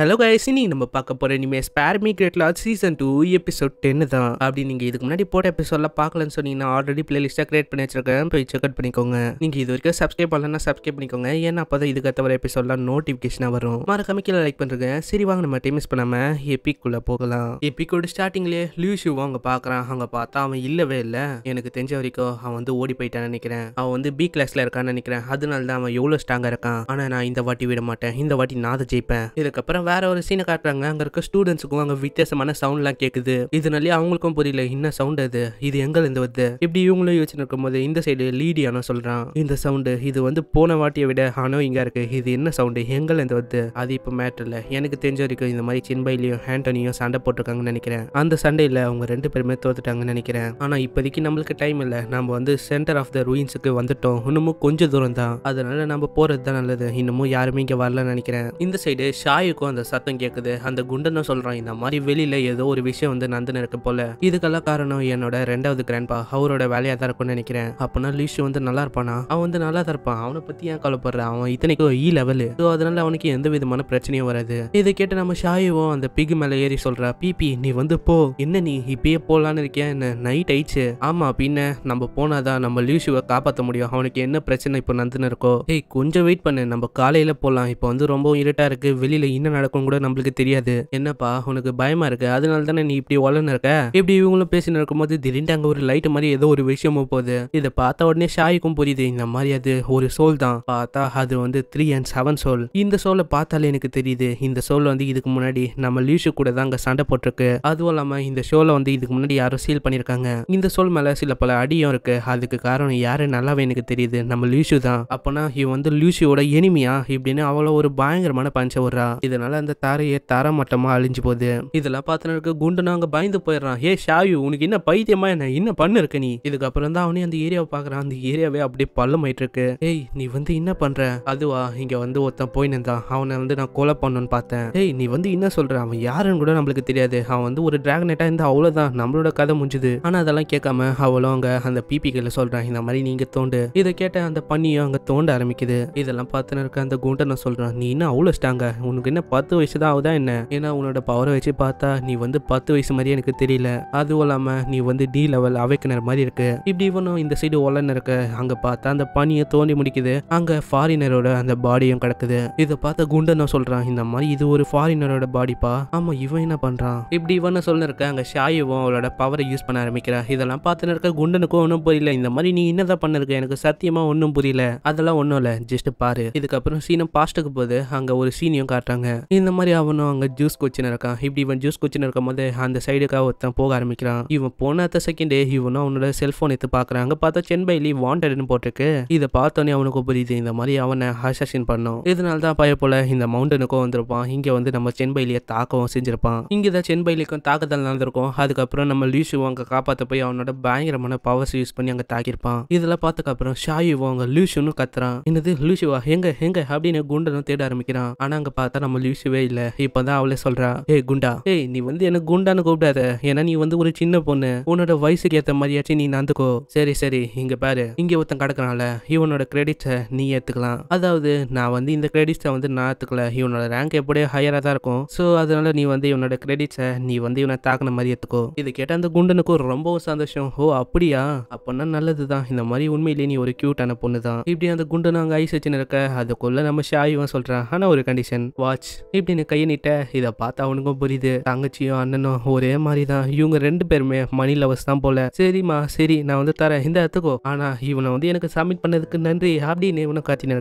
hello guys இன்னைக்கு நம்ம பார்க்க போகிற இனிமே ஸ்பேர்மி கிரேட் லாட் சீசன் டூ எபிசோட் டென்னு தான் அப்படி நீங்கள் இதுக்கு முன்னாடி போட்ட எபிசோட்லாம் பார்க்கலன்னு சொன்னீங்கன்னா ஆல்ரெடி பிளேலிஸ்ட்டாக கிரியேட் பண்ணி வச்சிருக்கேன் போய் செக் அவுட் பண்ணிக்கோங்க நீங்கள் இது வரைக்கும் சப்ஸ்கிரைப் பண்ணலன்னா சப்ஸ்கிரைப் பண்ணிக்கோங்க ஏன்னா அப்போ தான் இதுக்கு தவிர எபிசோட்லாம் நோட்டிஃபிகேஷனாக வரும் மறக்காம கீழே லைக் பண்ணுறேங்க சரி வாங்க நம்ம டைம் மிஸ் பண்ணாமல் எப்பிக்குள்ளே போகலாம் எப்பிக்கோட ஸ்டார்டிங்லேயே லியூஷுவும் அவங்க பார்க்குறான் அவங்க பார்த்தா அவன் இல்லவே இல்லை எனக்கு தெரிஞ்ச வரைக்கும் அவன் வந்து ஓடி போயிட்டான்னு நினைக்கிறேன் அவன் வந்து பி கிளாஸில் இருக்கான்னு நினைக்கிறேன் அதனால தான் அவன் எவ்வளோ ஸ்ட்ராங்காக இருக்கான் ஆனால் நான் இந்த வாட்டி விட மாட்டேன் இந்த வாட்டி நான் தான் ஜெயிப்பேன் இதுக்கப்புறம் வேற ஒரு சீனை காட்டுறாங்க அங்கே இருக்க ஸ்டூடெண்ட்ஸுக்கும் அங்கே வித்தியாசமான சவுண்ட்லாம் கேட்குது இதனாலே அவங்களுக்கும் புரியல என்ன சவுண்ட் அது இது எங்கேருந்து வருது இப்படி இவங்களும் யோசிச்சு போது இந்த சைடு லீடியான சொல்கிறான் இந்த சவுண்டு இது வந்து போன வாட்டியை விட ஆனோ இங்க இருக்கு இது என்ன சவுண்டு இருந்து வருது அது இப்போ மேட்டர் இல்ல எனக்கு தெரிஞ்ச வரைக்கும் இந்த மாதிரி சின்பாயிலையும் ஹேண்டனியும் சண்டை போட்டிருக்காங்கன்னு நினைக்கிறேன் அந்த சண்டையில் அவங்க ரெண்டு பேருமே தோத்துட்டாங்கன்னு நினைக்கிறேன் ஆனால் இப்போதைக்கு நம்மளுக்கு டைம் இல்லை நம்ம வந்து சென்டர் ஆஃப் த ரூயின்ஸுக்கு வந்துட்டோம் இன்னமும் கொஞ்சம் தூரம் தான் அதனால நம்ம போகிறது தான் நல்லது இன்னமும் யாருமே இங்கே வரலன்னு நினைக்கிறேன் இந்த சைடு ஷாயுக்கும் அந்த அந்த சத்தம் கேட்குது அந்த குண்டனும் சொல்றான் இந்த மாதிரி வெளியில ஏதோ ஒரு விஷயம் வந்து நந்தன் இருக்கு போல இதுக்கெல்லாம் காரணம் என்னோட ரெண்டாவது கிராண்ட்பா அவரோட வேலையா தான் இருக்கும்னு நினைக்கிறேன் அப்போனா லீஷு வந்து நல்லா இருப்பானா அவன் வந்து நல்லா தான் இருப்பான் அவனை பத்தி ஏன் கவலைப்படுற அவன் இத்தனைக்கும் ஈ e லெவலு ஸோ அதனால அவனுக்கு எந்த விதமான பிரச்சனையும் வராது இதை கேட்டு நம்ம ஷாயுவும் அந்த பிகு மேல ஏறி சொல்கிறா பிபி நீ வந்து போ என்ன நீ இப்பயே போலான்னு இருக்கியா என்ன நைட் ஆயிடுச்சு ஆமா பின்ன நம்ம போனாதான் நம்ம லீஷுவை காப்பாற்ற முடியும் அவனுக்கு என்ன பிரச்சனை இப்போ நந்தன் இருக்கோ ஏய் கொஞ்சம் வெயிட் பண்ணு நம்ம காலையில போலாம் இப்போ வந்து ரொம்ப இருட்டா இருக்கு வெளியில என்ன நடக்கும்னு கூட நம்மளுக்கு தெரியாது என்னப்பா உனக்கு பயமா இருக்கு அதனால தானே நீ இப்படி வளர்ந்து இருக்க இப்படி இவங்களும் நடக்கும் இருக்கும்போது திடீர்னு அங்க ஒரு லைட் மாதிரி ஏதோ ஒரு விஷயமும் போகுது இதை பார்த்த உடனே ஷாய்க்கும் புரியுது இந்த மாதிரி அது ஒரு சோல் தான் பார்த்தா அது வந்து த்ரீ அண்ட் செவன் சோல் இந்த சோலை பார்த்தாலே எனக்கு தெரியுது இந்த சோல் வந்து இதுக்கு முன்னாடி நம்ம லீஷு கூட தான் அங்க சண்டை போட்டிருக்கு அதுவும் இல்லாம இந்த ஷோல வந்து இதுக்கு முன்னாடி யாரும் சீல் பண்ணிருக்காங்க இந்த சோல் மேல சில பல அடியும் இருக்கு அதுக்கு காரணம் யாரு நல்லாவே எனக்கு தெரியுது நம்ம லூஷு தான் அப்பனா இவன் வந்து லியூஷியோட எனிமியா இப்படின்னு அவ்வளோ ஒரு பயங்கரமான பஞ்ச விடுறா இதனால அதனால அந்த தாரையே மட்டமா அழிஞ்சு போகுது இதெல்லாம் பார்த்தனருக்கு குண்டு நாங்க பயந்து போயிடுறான் ஏ ஷாயு உனக்கு என்ன பைத்தியமா என்ன என்ன பண்ணிருக்க நீ இதுக்கப்புறம் தான் அவனே அந்த ஏரியாவை பாக்குறான் அந்த ஏரியாவே அப்படியே பள்ளமாயிட்டு இருக்கு ஏய் நீ வந்து என்ன பண்ற அதுவா இங்க வந்து ஒருத்தன் போய் நின்றான் அவனை வந்து நான் கொலை பண்ணுன்னு பார்த்தேன் ஏய் நீ வந்து என்ன சொல்ற அவன் யாருன்னு கூட நம்மளுக்கு தெரியாது அவன் வந்து ஒரு டிராகனேட்டா இருந்தா அவ்வளவுதான் நம்மளோட கதை முடிஞ்சுது ஆனா அதெல்லாம் கேட்காம அவளும் அங்க அந்த பிபி கையில சொல்றான் இந்த மாதிரி நீங்க தோண்டு இதை கேட்ட அந்த பண்ணியும் அங்க தோண்ட ஆரம்பிக்குது இதெல்லாம் பார்த்தனருக்கு இருக்க அந்த நான் சொல்றான் நீ என்ன அவ்வளோ ஸ்டாங்க உனக்கு என்ன பத்து வயசு தான் ஆகுதா என்ன ஏன்னா உன்னோட பவரை வச்சு பார்த்தா நீ வந்து பத்து வயசு மாதிரியே எனக்கு தெரியல அதுவும் இல்லாம நீ வந்து டி லெவல் அவைக்கனர் மாதிரி இருக்கு இப்படி இவனும் இந்த சைடு ஒலன்னு இருக்க அங்க பார்த்தா அந்த பனியை தோண்டி முடிக்குது அங்க ஃபாரினரோட அந்த பாடியும் கிடக்குது இதை பார்த்த குண்டனும் சொல்றான் இந்த மாதிரி இது ஒரு ஃபாரினரோட பாடிப்பா ஆமா இவன் என்ன பண்றான் இப்படி இவன்னு சொல்லிருக்க அங்க ஷாயுவும் அவளோட பவரை யூஸ் பண்ண ஆரம்பிக்கிறா இதெல்லாம் பார்த்துன்னு இருக்க குண்டனுக்கும் ஒன்றும் புரியல இந்த மாதிரி நீ என்னதான் பண்ணிருக்க எனக்கு சத்தியமா ஒன்றும் புரியல அதெல்லாம் ஒன்றும் இல்லை ஜஸ்ட் பாரு இதுக்கப்புறம் சீனம் பாஸ்ட்டுக்கு போகுது அங்க ஒரு சீனியும் காட்டுறாங்க இந்த மாதிரி அவனும் அங்க ஜூஸ் குச்சின்னு இருக்கான் இப்படி இவன் ஜூஸ் குச்சின்னு இருக்கும் போது அந்த சைடுக்காக ஒருத்தன் போக ஆரம்பிக்கிறான் இவன் போன அத்த செகண்டே இவனும் அவனோட செல்ஃபோன் எடுத்து பாக்குறான் அங்க பார்த்தா சென்பைலி வாண்டட்னு போட்டிருக்கு இதை பார்த்தோன்னே அவனுக்கு புரியுது இந்த மாதிரி அவனை அசாசின் பண்ணும் இதனால தான் பய போல இந்த மவுண்டனுக்கும் வந்திருப்பான் இங்கே வந்து நம்ம சென்பைலியை தாக்கவும் செஞ்சிருப்பான் இங்க தான் சென்பைலிக்கும் தாக்குதல் நடந்திருக்கும் அதுக்கப்புறம் நம்ம லூசிவோ அங்கே காப்பாற்ற போய் அவனோட பயங்கரமான பவர்ஸ் யூஸ் பண்ணி அங்கே தாக்கிருப்பான் இதெல்லாம் அப்புறம் ஷாயுவோ அங்க லூஷுன்னு கத்துறான் என்னது லியூசுவா எங்க எங்க அப்படின்னு குண்டனும் தேட ஆரம்பிக்கிறான் ஆனால் அங்கே பார்த்தா நம்ம லூஷ் விஷயமே இல்லை இப்போ தான் அவளே சொல்றா ஏய் குண்டா ஏய் நீ வந்து எனக்கு குண்டான்னு கூப்பிடாத ஏன்னா நீ வந்து ஒரு சின்ன பொண்ணு உன்னோட வயசுக்கு ஏற்ற மாதிரியாச்சும் நீ நடந்துக்கோ சரி சரி இங்க பாரு இங்கே ஒருத்தன் கிடக்குறான்ல இவனோட கிரெடிட்ஸ நீ ஏற்றுக்கலாம் அதாவது நான் வந்து இந்த கிரெடிட்ஸ வந்து நான் ஏத்துக்கல இவனோட ரேங்க் எப்படியோ ஹையராக தான் இருக்கும் ஸோ அதனால நீ வந்து இவனோட கிரெடிட்ஸ நீ வந்து இவனை தாக்கின மாதிரி ஏத்துக்கோ இது கேட்டால் அந்த குண்டனுக்கு ரொம்பவும் சந்தோஷம் ஓ அப்படியா அப்படின்னா நல்லது தான் இந்த மாதிரி உண்மையிலேயே நீ ஒரு கியூட்டான பொண்ணு தான் இப்படி அந்த குண்டன் அங்க ஐஸ் வச்சுன்னு இருக்க அதுக்குள்ள நம்ம ஷாயுவன் சொல்கிறான் ஆனா ஒரு கண்டிஷன் வாட்ச் இப்படின்னு கையை நீட்ட இதை பார்த்து அவனுக்கும் புரியுது தங்கச்சியும் அண்ணனும் ஒரே மாதிரி தான் இவங்க ரெண்டு பேருமே மணி லவர்ஸ் தான் போல சரிம்மா சரி நான் வந்து தரேன் இந்த இடத்துக்கோ ஆனா இவனை வந்து எனக்கு சப்மிட் பண்ணதுக்கு நன்றி அப்படின்னு இவனை காத்தின்னு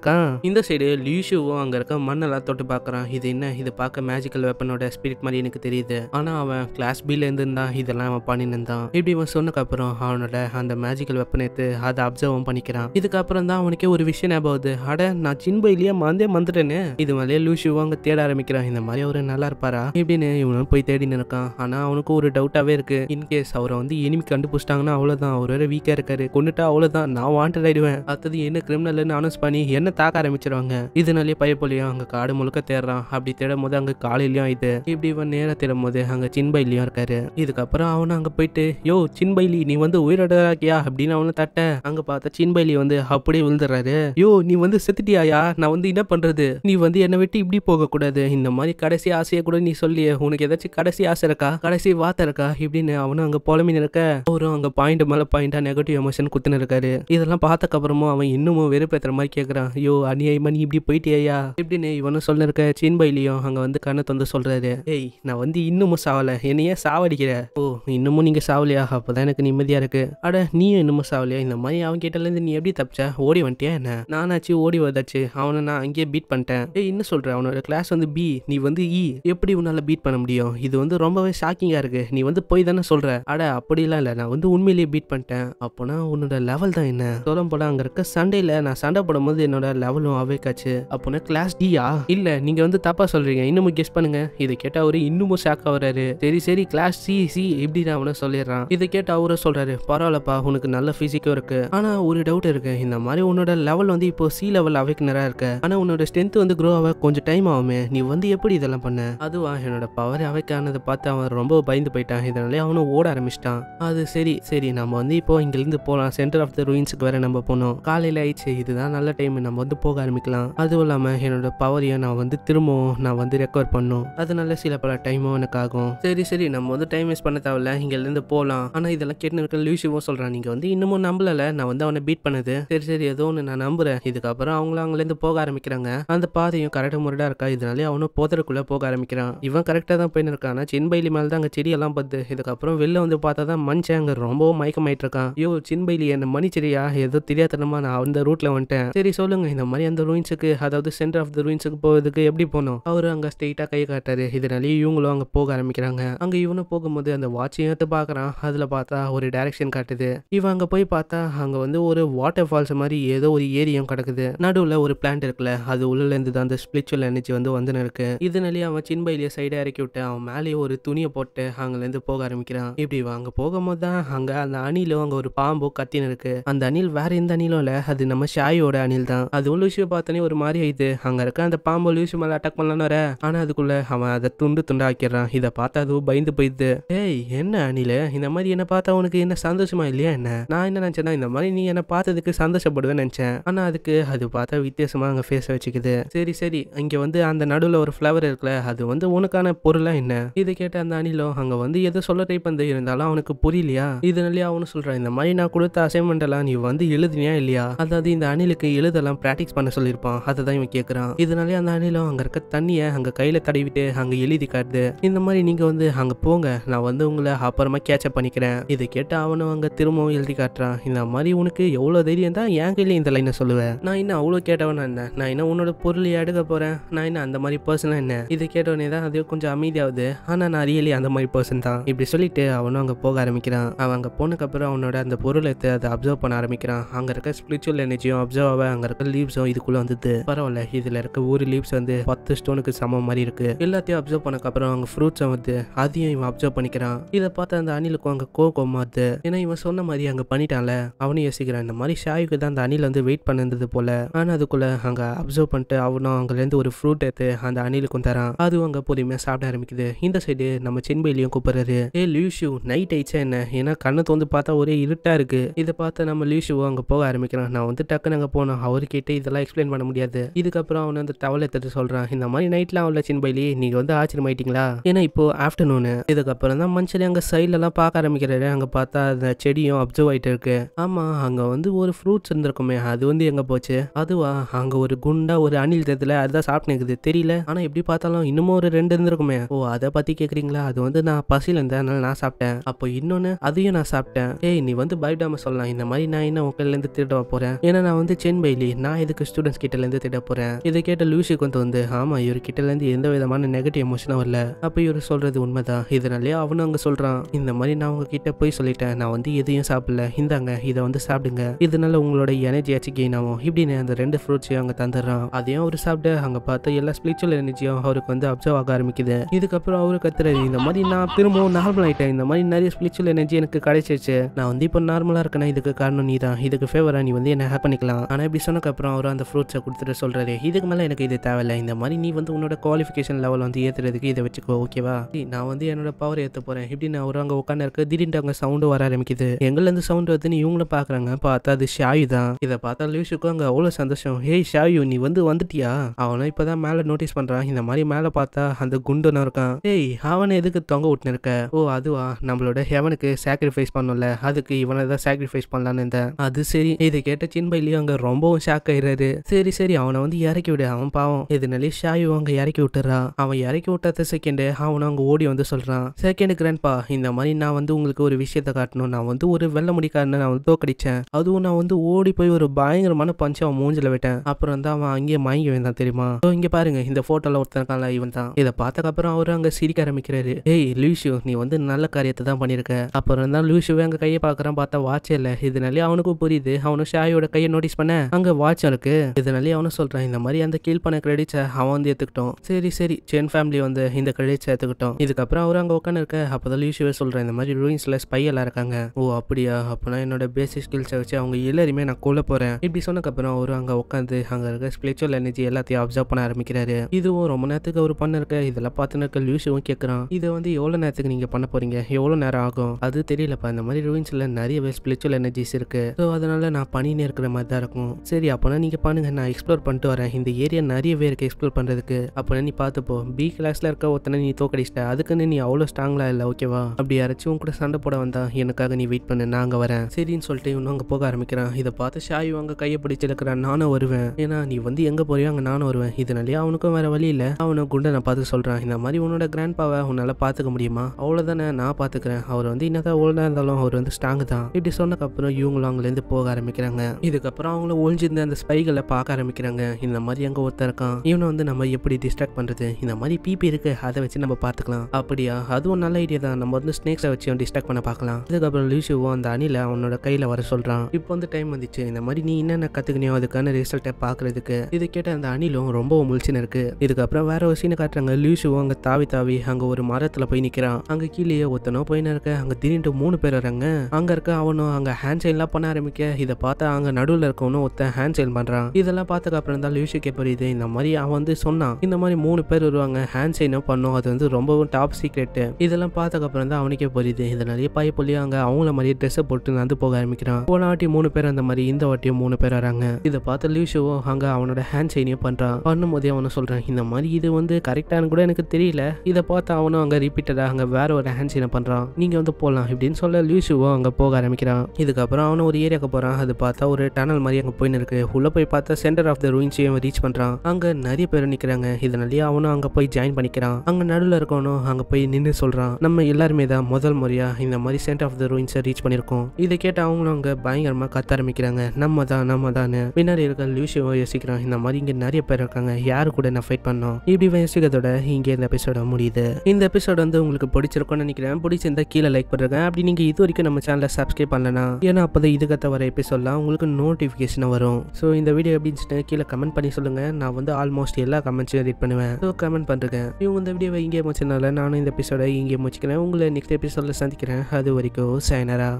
இந்த சைடு லியூஷுவும் அங்க இருக்க மண்ணெல்லாம் தொட்டு பாக்குறான் இது என்ன இது பார்க்க மேஜிக்கல் வெப்பனோட ஸ்பிரிட் மாதிரி எனக்கு தெரியுது ஆனா அவன் கிளாஸ் பில இருந்து இருந்தான் இதெல்லாம் அவன் பண்ணினிருந்தான் இப்படி இவன் சொன்னக்கு அப்புறம் அவனோட அந்த மேஜிக்கல் வெப்பன் எடுத்து அதை அப்சர்வும் பண்ணிக்கிறான் இதுக்கப்புறம் தான் அவனுக்கே ஒரு விஷயம் ஞாபகம் ஆகுது அட நான் சின்பையிலேயே மந்தே மந்துட்டேன்னு இது மாதிரியே லூஷுவும் அங்க தேட ஆரம்பிக்கிறான் இந்த மாதிரி அவர் நல்லா இருப்பாரா இப்படின்னு இவனும் போய் தேடி இருக்கான் ஆனால் அவனுக்கும் ஒரு டவுட்டாகவே இருக்கு இன்கேஸ் அவரை வந்து இனிமி கண்டுபிடிச்சிட்டாங்கன்னா அவ்வளவுதான் அவர் வீக்கா வீக்காக இருக்காரு கொண்டுட்டா அவ்வளவுதான் நான் வாண்டட் ஆயிடுவேன் அடுத்தது என்ன கிரிமினல் அனௌன்ஸ் பண்ணி என்ன தாக்க ஆரம்பிச்சிருவாங்க இதனாலேயே பயப்போலையும் அங்கே காடு முழுக்க தேடுறான் அப்படி தேடும் போது அங்கே காலையிலயும் இது இப்படி இவன் நேராக தேடும் போது அங்கே சின்பைலியும் இருக்காரு இதுக்கப்புறம் அவன் அங்கே போயிட்டு யோ சின்பைலி நீ வந்து உயிரிழக்கியா அப்படின்னு அவனை தட்ட அங்கே பார்த்தா சின்பைலி வந்து அப்படியே விழுந்துடுறாரு யோ நீ வந்து செத்துட்டியாயா நான் வந்து என்ன பண்றது நீ வந்து என்னை விட்டு இப்படி போகக்கூடாது இந்த மாதிரி கடைசி ஆசையை கூட நீ சொல்லியே உனக்கு ஏதாச்சும் கடைசி ஆசை இருக்கா கடைசி வார்த்தை இருக்கா இப்படின்னு அவனும் அங்கே புலம்பி இருக்க அவரும் அங்கே பாயிண்ட் மேலே பாயிண்டா நெகட்டிவ் எமோஷன் குத்துன்னு இருக்காரு இதெல்லாம் பார்த்தக்கப்புறமும் அவன் இன்னமும் வெறுப்பேற்றுற மாதிரி கேக்குறான் ஐயோ அநியாயமா நீ இப்படி போயிட்டியா இப்படின்னு இவனும் சொல்லிருக்க சீன்பைலியும் அங்கே வந்து கண்ணை தந்து சொல்கிறாரு ஏய் நான் வந்து இன்னமும் சாவல என்னையே சாவடிக்கிற ஓ இன்னமும் நீங்க சாவலியா அப்பதான் எனக்கு நிம்மதியா இருக்கு அட நீயும் இன்னமும் சாவலையா இந்த மாதிரி அவன் இருந்து நீ எப்படி தப்பிச்ச ஓடி வந்துட்டியா என்ன நானாச்சு ஓடி வந்தாச்சு அவனை நான் அங்கேயே பீட் பண்ணிட்டேன் ஏய் இன்னும் சொல்கிறேன் அவனோட கிளாஸ் வந்து பி நீ வந்து இ எப்படி உன்னால பீட் பண்ண முடியும் இது வந்து ரொம்பவே ஷாக்கிங்காக இருக்குது நீ வந்து போய் தானே சொல்கிற அட அப்படிலாம் இல்லை நான் வந்து உண்மையிலேயே பீட் பண்ணிட்டேன் அப்போனா உன்னோட லெவல் தான் என்ன சொல்லும் போல அங்கே இருக்க சண்டையில நான் சண்டை போடும்போது என்னோட லெவலும் காச்சு அப்போனா கிளாஸ் டியா இல்லை நீங்க வந்து தப்பாக சொல்கிறீங்க இன்னமும் கெஸ் பண்ணுங்க இதை கேட்டால் அவரு இன்னமும் ஷாக் ஆகுறாரு சரி சரி கிளாஸ் சி சி எப்படி நான் அவனை சொல்லிடுறான் இதை கேட்டு அவரு சொல்றாரு பரவாயில்லப்பா உனக்கு நல்ல பிசிக்கும் இருக்கு ஆனா ஒரு டவுட் இருக்கு இந்த மாதிரி உன்னோட லெவல் வந்து இப்போ சி லெவல் நிறைய இருக்கு ஆனால் உன்னோட ஸ்ட்ரென்த் வந்து க்ரோ ஆக கொஞ்சம் டைம் ஆகுமே நீ வந்து எப்படி இதெல்லாம் பண்ண அதுவா என்னோட பவர் அவைக்கானதை பார்த்து அவன் ரொம்ப பயந்து போயிட்டான் இதனாலே அவனும் ஓட ஆரம்பிச்சிட்டான் அது சரி சரி நம்ம வந்து இப்போ இங்கிருந்து போகலாம் சென்டர் ஆஃப் த ரூயின்ஸுக்கு வேற நம்ம போனோம் காலையில் ஆயிடுச்சு இதுதான் நல்ல டைம் நம்ம வந்து போக ஆரம்பிக்கலாம் அதுவும் இல்லாமல் என்னோட பவரையும் நான் வந்து திரும்பவும் நான் வந்து ரெக்கவர் பண்ணும் அதனால சில பல டைமும் எனக்கு ஆகும் சரி சரி நம்ம வந்து டைம் வேஸ்ட் பண்ண தேவையில்ல இங்கேருந்து போகலாம் ஆனால் இதெல்லாம் கேட்டு இருக்க லூசிவும் சொல்கிறான் நீங்கள் வந்து இன்னமும் நம்பல நான் வந்து அவனை பீட் பண்ணது சரி சரி ஏதோ ஒன்று நான் நம்புகிறேன் இதுக்கப்புறம் அவங்களும் அவங்களேருந்து போக ஆரம்பிக்கிறாங்க அந்த பாதையும் கரெக்டாக முரடாக இருக்கா இதனாலே அவன் அவனும் போதற்குள்ளே போக ஆரம்பிக்கிறான் இவன் கரெக்டாக தான் போயின்னு இருக்கான் சின்பைலி மேல தான் அங்கே செடியெல்லாம் பத்து இதுக்கப்புறம் வெளில வந்து பார்த்தா தான் மனுஷன் அங்கே ரொம்பவும் மயக்கமாயிட்டு இருக்கான் ஐயோ சின்பைலி என்ன மணி செடியா ஏதோ தெரியாதனமா நான் அந்த ரூட்டில் வந்துட்டேன் சரி சொல்லுங்க இந்த மாதிரி அந்த ரூயின்ஸுக்கு அதாவது சென்டர் ஆஃப் த ரூயின்ஸுக்கு போகிறதுக்கு எப்படி போனோம் அவர் அங்கே ஸ்ட்ரெயிட்டாக கை காட்டாரு இதனாலேயே இவங்களும் அங்கே போக ஆரம்பிக்கிறாங்க அங்கே இவனும் போகும்போது அந்த வாட்சையும் எடுத்து பார்க்குறான் அதில் பார்த்தா ஒரு டைரக்ஷன் காட்டுது இவன் அங்கே போய் பார்த்தா அங்கே வந்து ஒரு வாட்டர் ஃபால்ஸ் மாதிரி ஏதோ ஒரு ஏரியும் கிடக்குது நடுவில் ஒரு பிளான்ட் இருக்குல்ல அது உள்ளேருந்து தான் அந்த ஸ்பிரிச்சுவல் எனர்ஜி வந்து வந்து இருக்கு இதனாலேயே அவன் சின்பைலியை சைடாக இறக்கி விட்டு அவன் மேலேயே ஒரு துணியை போட்டு இருந்து போக ஆரம்பிக்கிறான் இப்படி அங்க போகும்போது தான் அங்கே அந்த அணிலும் அங்கே ஒரு பாம்பு கத்தின்னு இருக்கு அந்த அணில் வேற எந்த அணிலும் இல்லை அது நம்ம ஷாயோட அணில் தான் அதுவும் லூசியை பார்த்தோன்னே ஒரு மாதிரி ஆயிடுது அங்கே இருக்க அந்த பாம்பு லூசி மேலே அட்டாக் பண்ணலான்னு வர ஆனால் அதுக்குள்ள அவன் அதை துண்டு துண்டாக்கிறான் இதை பார்த்தா அதுவும் பயந்து போயிடுது ஏய் என்ன அணில இந்த மாதிரி என்ன பார்த்தா உனக்கு என்ன சந்தோஷமா இல்லையா என்ன நான் என்ன நினச்சேன்னா இந்த மாதிரி நீ என்னை பார்த்ததுக்கு சந்தோஷப்படுவேன் நினச்சேன் ஆனால் அதுக்கு அது பார்த்தா வித்தியாசமாக அங்கே ஃபேஸை வச்சுக்குது சரி சரி இங்கே வந்து அந்த நடு நடுவில் ஒரு ஃப்ளவர் இருக்குல்ல அது வந்து உனக்கான பொருளாக என்ன இதை கேட்ட அந்த அணிலோ அங்கே வந்து எதை சொல்ல ட்ரை வந்து இருந்தாலும் அவனுக்கு புரியலையா இதனாலே அவனு சொல்கிறான் இந்த மாதிரி நான் கொடுத்த அசைன்மெண்ட் எல்லாம் நீ வந்து எழுதினியா இல்லையா அதாவது இந்த அணிலுக்கு எழுதெல்லாம் ப்ராக்டிஸ் பண்ண சொல்லியிருப்பான் அதை தான் இவன் கேட்குறான் இதனாலே அந்த அணிலோ அங்கே இருக்க தண்ணியை அங்கே கையில் தடவிட்டு அங்கே எழுதி காட்டுது இந்த மாதிரி நீங்கள் வந்து அங்கே போங்க நான் வந்து உங்களை அப்புறமா கேட்சப் பண்ணிக்கிறேன் இதை கேட்டு அவனும் அங்கே திரும்பவும் எழுதி காட்டுறான் இந்த மாதிரி உனக்கு எவ்வளோ தைரியம் தான் என் கையில இந்த லைனை சொல்லுவேன் நான் இன்னும் அவ்வளோ கேட்டவன் என்ன நான் இன்னும் உன்னோட பொருள் எடுக்க போகிறேன் நான் இன்னும் அந்த மாதிரி மாதிரி பர்சனாக என்ன இதை கேட்டோடனே தான் அது கொஞ்சம் அமைதியாகுது ஆனால் நான் ரியலி அந்த மாதிரி பர்சன் தான் இப்படி சொல்லிட்டு அவனும் அங்கே போக ஆரம்பிக்கிறான் அவன் அங்கே அப்புறம் அவனோட அந்த பொருளை அதை அப்சர்வ் பண்ண ஆரம்பிக்கிறான் அங்கே இருக்க ஸ்பிரிச்சுவல் எனர்ஜியும் அப்சர்வ் ஆக அங்கே இருக்க லீவ்ஸும் இதுக்குள்ளே வந்தது பரவாயில்ல இதில் இருக்க ஒரு லீவ்ஸ் வந்து பத்து ஸ்டோனுக்கு சம மாதிரி இருக்கு எல்லாத்தையும் அப்சர்வ் அப்புறம் அவங்க ஃப்ரூட்ஸை வந்து அதையும் இவன் அப்சர்வ் பண்ணிக்கிறான் இதை பார்த்து அந்த அணிலுக்கும் அங்கே கோகோமா மாறுது ஏன்னா இவன் சொன்ன மாதிரி அங்கே பண்ணிட்டான்ல அவனும் யோசிக்கிறான் இந்த மாதிரி ஷாயுக்கு தான் அந்த அணில வந்து வெயிட் பண்ணிருந்தது போல ஆனால் அதுக்குள்ள அங்கே அப்சர்வ் பண்ணிட்டு அவனும் அங்கேருந்து ஒரு ஃப்ரூட் எடுத்து அந்த அணிலுக்கும் தரான் அது அங்க பொறுமையாக சாப்பிட ஆரம்பிக்குது இந்த சைடு நம்ம சென்மையிலையும் கூப்பிடுறாரு ஏ லியூஷு நைட் ஆயிடுச்சா என்ன ஏன்னா கண்ணை தோந்து பார்த்தா ஒரே இருட்டா இருக்கு இதை பார்த்து நம்ம லியூஷுவோ அங்க போக ஆரம்பிக்கிறான் நான் வந்து டக்குன்னு அங்கே போனோம் அவர்கிட்ட இதெல்லாம் எக்ஸ்பிளைன் பண்ண முடியாது இதுக்கப்புறம் அவன் அந்த டவல் எடுத்துட்டு சொல்றான் இந்த மாதிரி நைட்லாம் உள்ள சின்பைலி நீங்க வந்து ஆச்சரியமாயிட்டீங்களா ஏன்னா இப்போ ஆஃப்டர்நூனு இதுக்கப்புறம் தான் அங்க அங்கே எல்லாம் பார்க்க ஆரம்பிக்கிறாரு அங்கே பார்த்தா அந்த செடியும் அப்சர்வ் ஆயிட்டு இருக்கு ஆமாம் அங்கே வந்து ஒரு ஃப்ரூட்ஸ் இருந்திருக்குமே அது வந்து எங்கே போச்சு அதுவா அங்கே ஒரு குண்டா ஒரு அணில் தெரியுதுல அதுதான் சாப்பிட்டு தெரியல ஆனா எப்படி பார்த்தாலும் இன்னமும் ஒரு ரெண்டு இருந்திருக்குமே ஓ அதை பத்தி கேக்குறீங்களா அது வந்து நான் பசியில இருந்தேன் அதனால நான் சாப்பிட்டேன் அப்போ இன்னொன்னு அதையும் நான் சாப்பிட்டேன் ஏய் நீ வந்து பயப்படாம சொல்லலாம் இந்த மாதிரி நான் என்ன உங்கள்ல இருந்து திருட போறேன் ஏன்னா நான் வந்து சென் பைலி நான் எதுக்கு ஸ்டூடெண்ட்ஸ் கிட்ட இருந்து திருட போறேன் இதை கேட்ட லூசி வந்து வந்து ஆமா இவர் கிட்ட இருந்து எந்த விதமான நெகட்டிவ் எமோஷனும் வரல அப்போ இவர் சொல்றது உண்மைதான் இதனாலே அவனும் அங்க சொல்றான் இந்த மாதிரி நான் உங்ககிட்ட போய் சொல்லிட்டேன் நான் வந்து எதையும் சாப்பிடல இந்தாங்க இதை வந்து சாப்பிடுங்க இதனால உங்களோட எனர்ஜியாச்சும் கெயின் ஆகும் இப்படின்னு அந்த ரெண்டு ஃப்ரூட்ஸையும் அங்க தந்துடுறான் அதையும் அவர் சாப்பிட்டு அங்க பார்த்தா எல்லா ஸ்பிரிச்சுவல் செக்ஷுவல் எனர்ஜியும் அவருக்கு வந்து அப்சர்வ் ஆக ஆரம்பிக்குது இதுக்கப்புறம் அவரு கத்துறது இந்த மாதிரி நான் திரும்பவும் நார்மல் ஆயிட்டேன் இந்த மாதிரி நிறைய ஸ்பிரிச்சுவல் எனர்ஜி எனக்கு கிடைச்சிச்சு நான் வந்து இப்போ நார்மலாக இருக்கேன்னா இதுக்கு காரணம் நீ தான் இதுக்கு ஃபேவராக நீ வந்து என்ன ஹேப் பண்ணிக்கலாம் ஆனால் இப்படி சொன்னக்கப்புறம் அவர் அந்த ஃப்ரூட்ஸை கொடுத்துட்டு சொல்றாரு இதுக்கு மேலே எனக்கு இது தேவையில்லை இந்த மாதிரி நீ வந்து உன்னோட குவாலிஃபிகேஷன் லெவல் வந்து ஏத்துறதுக்கு இதை வச்சுக்கோ ஓகேவா நான் வந்து என்னோட பவர் இப்படி நான் இப்படின்னு அங்க அங்கே உட்காந்துருக்கு திடீர்னு அவங்க சவுண்டு வர ஆரம்பிக்குது எங்கேருந்து சவுண்ட் வருதுன்னு இவங்களும் பாக்குறாங்க பார்த்தா அது ஷாயு தான் இதை பார்த்தா லூசுக்கும் அங்க அவ்வளோ சந்தோஷம் ஹே ஷாயு நீ வந்து வந்துட்டியா அவனும் இப்பதான் மேல மேலே நோட்டீஸ் பண்றான் இந்த மாதிரி மேலே பார்த்தா அந்த குண்டுன்னு இருக்கான் ஏய் அவனை எதுக்கு தொங்க விட்டுன்னு இருக்க ஓ அதுவா நம்மளோட ஹெவனுக்கு சாக்ரிஃபைஸ் பண்ணும்ல அதுக்கு இவனை தான் சாக்ரிஃபைஸ் பண்ணலான்னு இருந்தேன் அது சரி இதை கேட்ட சின்பைலியும் அங்கே ரொம்பவும் ஷாக் ஆயிடுறாரு சரி சரி அவனை வந்து இறக்கி விடு அவன் பாவம் இதனாலே ஷாயு அங்கே இறக்கி விட்டுறான் அவன் இறக்கி விட்டாத செகண்டு அவனை அங்க ஓடி வந்து சொல்கிறான் செகண்ட் கிராண்ட்பா இந்த மாதிரி நான் வந்து உங்களுக்கு ஒரு விஷயத்த காட்டணும் நான் வந்து ஒரு வெள்ள முடிக்காரனை நான் வந்து தோக்கடிச்சேன் அதுவும் நான் வந்து ஓடி போய் ஒரு பயங்கரமான பஞ்சு அவன் மூஞ்சில விட்டேன் அப்புறம் வந்து அவன் அங்கேயே மயங்கி வந்தான் தெரியுமா இங்க இங்கே பாருங்க இந்த ஃபோட்டோவில் ஒருத்தன் இவன் தான் இதை பார்த்தக்கப்புறம் அவரு அங்கே சிரிக்க ஆரம்பிக்கிறாரு ஏய் லூஷு நீ வந்து நல்ல காரியத்தை தான் பண்ணியிருக்க அப்புறம் தான் லூஷுவே அங்கே கையை பார்க்குறான் பார்த்தா வாட்ச் இல்லை இதனாலே அவனுக்கும் புரியுது அவனும் ஷாயோட கையை நோட்டீஸ் பண்ண அங்கே வாட்ச் இருக்கு இதனாலே அவனும் சொல்றான் இந்த மாதிரி அந்த கீழ் பண்ண கிரெடிட்ஸை அவன் வந்து எடுத்துக்கிட்டோம் சரி சரி சென் ஃபேமிலி வந்து இந்த கிரெடிட்ஸ் எடுத்துக்கிட்டோம் இதுக்கப்புறம் அவரு அங்கே உட்காந்து இருக்க அப்போதான் லூஷுவே சொல்கிறேன் இந்த மாதிரி ரூயின்ஸ்ல ஸ்பை எல்லாம் இருக்காங்க ஓ அப்படியா அப்படின்னா என்னோட பேசிக் ஸ்கில்ஸை வச்சு அவங்க எல்லாருமே நான் கொல்ல போகிறேன் இப்படி சொன்னக்கப்புறம் அவரு அங்கே உட்காந்து அங்கே இருக்க ஸ்பிரிச்சுவல் எனர்ஜி எல்லாத்தையும் அப்சர்வ் பண்ண ஆரம்பிக்கிறாரு இதுவும் ரொம்ப நேரத்துக்கு அவர் பண்ணிருக்க இதெல்லாம் பார்த்துனாக்க லூஷுவும் கேட்குறான் இதை வந்து எவ்வளோ நேரத்துக்கு நீங்கள் பண்ண போறீங்க எவ்வளோ நேரம் ஆகும் அது தெரியலப்பா இந்த மாதிரி ருவின்ஸில் நிறைய ஸ்பிரிச்சுவல் எனர்ஜிஸ் இருக்கு ஸோ அதனால நான் பண்ணினே இருக்கிற மாதிரி தான் இருக்கும் சரி அப்போனா நீங்கள் பண்ணுங்க நான் எக்ஸ்ப்ளோர் பண்ணிட்டு வரேன் இந்த ஏரியா நிறைய இருக்கு எக்ஸ்ப்ளோர் பண்ணுறதுக்கு அப்போ நீ பார்த்துப்போ பி கிளாஸில் இருக்க ஒருத்தனை நீ தோக்கடிச்சிட்ட அதுக்குன்னு நீ அவ்வளோ ஸ்ட்ராங்லாம் இல்லை ஓகேவா அப்படி யாராச்சும் உன் கூட சண்டை போட வந்தா எனக்காக நீ வெயிட் பண்ணு நான் அங்கே வரேன் சரின்னு சொல்லிட்டு இவனும் அங்கே போக ஆரம்பிக்கிறான் இதை பார்த்து ஷாயு அங்கே கையை பிடிச்சிருக்கிறான் நானும் வருவேன் ஏன்னா நீ வந்து எங்கே போறியோ அங்கே நானும் வருவேன் இதனாலேயே அவனுக்கும் வேற வேற வழி இல்ல அவனை குண்டனை பார்த்து சொல்கிறான் இந்த மாதிரி உன்னோட பாவை உன்னால் பார்த்துக்க முடியுமா அவ்வளவுதானே நான் பாத்துக்கிறேன் அவர் வந்து என்னதான் ஓல்டாக இருந்தாலும் அவர் வந்து ஸ்ட்ராங் தான் இப்படி சொன்னக்கப்புறம் இவங்களும் இருந்து போக ஆரம்பிக்கிறாங்க இதுக்கப்புறம் அவங்கள ஒழிஞ்சிருந்த அந்த ஸ்பைகளை பார்க்க ஆரம்பிக்கிறாங்க இந்த மாதிரி அங்கே ஒருத்தர் இருக்கான் இவனை வந்து நம்ம எப்படி டிஸ்ட்ராக்ட் பண்ணுறது இந்த மாதிரி பிபி இருக்கு அதை வச்சு நம்ம பார்த்துக்கலாம் அப்படியா அதுவும் நல்ல ஐடியா தான் நம்ம வந்து ஸ்னேக்ஸ் வச்சு டிஸ்ட்ராக்ட் பண்ண பார்க்கலாம் இதுக்கப்புறம் லூசியோ அந்த அணில அவனோட கையில் வர சொல்கிறான் இப்போ வந்து டைம் வந்துச்சு இந்த மாதிரி நீ என்னென்ன கற்றுக்கினியோ அதுக்கான ரிசல்ட்டை பாக்குறதுக்கு இது கேட்ட அந்த அணிலும் ரொம்பவும் முழிச்சுன்னு இருக்கு இதுக்கப்புறம் வேற ஒரு சீனை காட்டுறாங்க லியூசுவோ அங்க தாவி தாவி அங்க ஒரு மரத்துல போய் நிக்கிறான் அங்க கீழேயே ஒத்தனோ போயின்னு இருக்க அங்க திரும்பிட்டு மூணு பேர் வராங்க அங்க இருக்க அவனும் அங்க ஹேண்ட் எல்லாம் பண்ண ஆரம்பிக்க இதை பார்த்தா அங்க நடுவுல இருக்கவனும் ஒருத்தன் ஹேண்ட் சைன் பண்றான் இதெல்லாம் பார்த்துக்க அப்புறம் தான் லூசுக்கே புரியுது இந்த மாதிரி அவன் வந்து சொன்னான் இந்த மாதிரி மூணு பேர் வருவாங்க ஹேண்ட் சைனும் பண்ணும் அது வந்து ரொம்பவும் டாப் சீக்ரெட் இதெல்லாம் பார்த்ததுக்கு அப்புறம் தான் அவனுக்கே புரியுது இது நிறைய பாய் புள்ளியும் அங்க அவங்கள மாதிரியே ட்ரெஸ் போட்டு நடந்து போக ஆரம்பிக்கிறான் போன வாட்டி மூணு பேர் அந்த மாதிரி இந்த வாட்டியும் மூணு பேர் வராங்க இதை பார்த்து லியூசுவோ அங்க அவனோட ஹேண்ட் சைனையும் பண்ணும் போதே அவனை சொல்றேன் இந்த மாதிரி இது வந்து கரெக்டானு கூட எனக்கு தெரியல இதை பார்த்து அவனும் அங்கே ரிப்பீட்டடாக அங்கே வேற ஒரு சீனை பண்ணுறான் நீங்கள் வந்து போகலாம் இப்படின்னு சொல்ல லியூசுவோ அங்கே போக ஆரம்பிக்கிறான் இதுக்கப்புறம் அவனும் ஒரு ஏரியாவுக்கு போகிறான் அது பார்த்தா ஒரு டனல் மாதிரி அங்கே போயின்னு இருக்கு உள்ளே போய் பார்த்தா சென்டர் ஆஃப் த ரூயின்ஸையும் ரீச் பண்ணுறான் அங்கே நிறைய பேர் நிற்கிறாங்க இதனாலேயே அவனும் அங்கே போய் ஜாயின் பண்ணிக்கிறான் அங்கே நடுவில் இருக்கவனும் அங்கே போய் நின்று சொல்கிறான் நம்ம எல்லாருமே தான் முதல் முறையாக இந்த மாதிரி சென்டர் ஆஃப் த ரூயின்ஸை ரீச் பண்ணியிருக்கோம் இதை கேட்டு அவங்களும் அங்கே பயங்கரமாக கத்த ஆரம்பிக்கிறாங்க நம்ம தான் நம்ம தான் பின்னாடி இருக்க லியூசுவோ யோசிக்கிறான் இந்த மாதிரி இங்கே நிறைய பேர் இருக்காங்க யார் கூட நான் ஃபைட் பண்ணோம் இப்படி வயசுகதோட இங்கே இந்த எபிசோட முடியுது இந்த எபிசோட் வந்து உங்களுக்கு பிடிச்சிருக்கும்னு நினைக்கிறேன் பிடிச்சிருந்தா கீழே லைக் பண்ணுறேன் அப்படி நீங்கள் இது வரைக்கும் நம்ம சேனலை சப்ஸ்கிரைப் பண்ணலாம் ஏன்னா அப்போதான் இதுக்கத்த வர எபிசோட்லாம் உங்களுக்கு நோட்டிஃபிகேஷன் வரும் ஸோ இந்த வீடியோ எப்படின்னு கீழே கமெண்ட் பண்ணி சொல்லுங்கள் நான் வந்து ஆல்மோஸ்ட் எல்லா கமெண்ட்ஸும் ரீட் பண்ணுவேன் ஸோ கமெண்ட் பண்ணுறேன் இவங்க இந்த வீடியோவை இங்கே முடிச்சதுனால நானும் இந்த எபிசோட இங்கே முடிச்சுக்கிறேன் உங்களை நெக்ஸ்ட் எபிசோட சந்திக்கிறேன் அது வரைக்கும் சைனரா